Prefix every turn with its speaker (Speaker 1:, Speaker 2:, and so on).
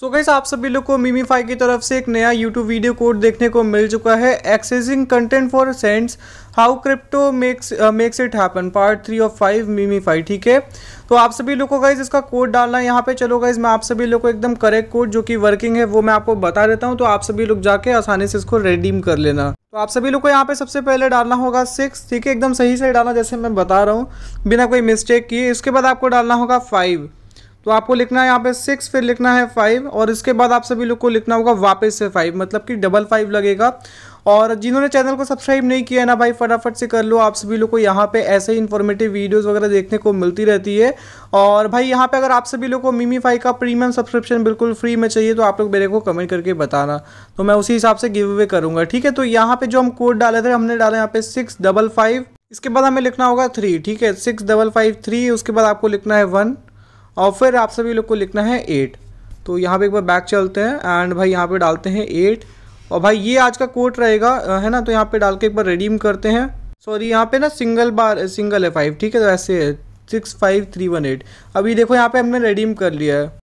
Speaker 1: सो so gas आप सभी लोग को मीमीफाई की तरफ से एक नया यूट्यूब वीडियो कोड देखने को मिल चुका है accessing content for cents how crypto makes makes it happen part three of five MemeFi ठीक है तो आप सभी लोग को गाइज इसका कोड डालना है यहाँ पे चलो गाइज मैं आप सभी लोग को एकदम करेक्ट कोड जो कि वर्किंग है वो मैं आपको बता देता हूँ तो आप सभी लोग जाके आसानी से इसको रेडीम कर लेना तो आप सभी लोग को यहाँ पे सबसे पहले डालना होगा सिक्स ठीक है एकदम सही से डालना जैसे मैं बता रहा हूँ बिना कोई मिस्टेक किए इसके बाद आपको डालना होगा फाइव तो आपको लिखना है यहाँ पे सिक्स फिर लिखना है फाइव और इसके बाद आप सभी लोग को लिखना होगा वापस से फाइव मतलब कि डबल फाइव लगेगा और जिन्होंने चैनल को सब्सक्राइब नहीं किया है ना भाई फटाफट से कर लो आप सभी लोग को यहाँ पे ऐसे ही इन्फॉर्मेटिव वीडियोज वगैरह देखने को मिलती रहती है और भाई यहाँ पे अगर आप सभी लोग को मिमीफाई का प्रीमियम सब्सक्रिप्शन बिल्कुल फ्री में चाहिए तो आप लोग मेरे को कमेंट करके बताना तो मैं उसी हिसाब से गिव अवे करूँगा ठीक है तो यहाँ पे जो हम कोड डाले थे हमने डाले यहाँ पे सिक्स इसके बाद हमें लिखना होगा थ्री ठीक है सिक्स उसके बाद आपको लिखना है वन और फिर आप सभी लोग को लिखना है एट तो यहाँ पे एक बार बैक चलते हैं एंड भाई यहाँ पे डालते हैं एट और भाई ये आज का कोट रहेगा है ना तो यहाँ पे डाल के एक बार रिडीम करते हैं सॉरी यहाँ पे ना सिंगल बार सिंगल है फाइव ठीक है तो ऐसे है six five three one eight अभी देखो यहाँ पे हमने रिडीम कर लिया है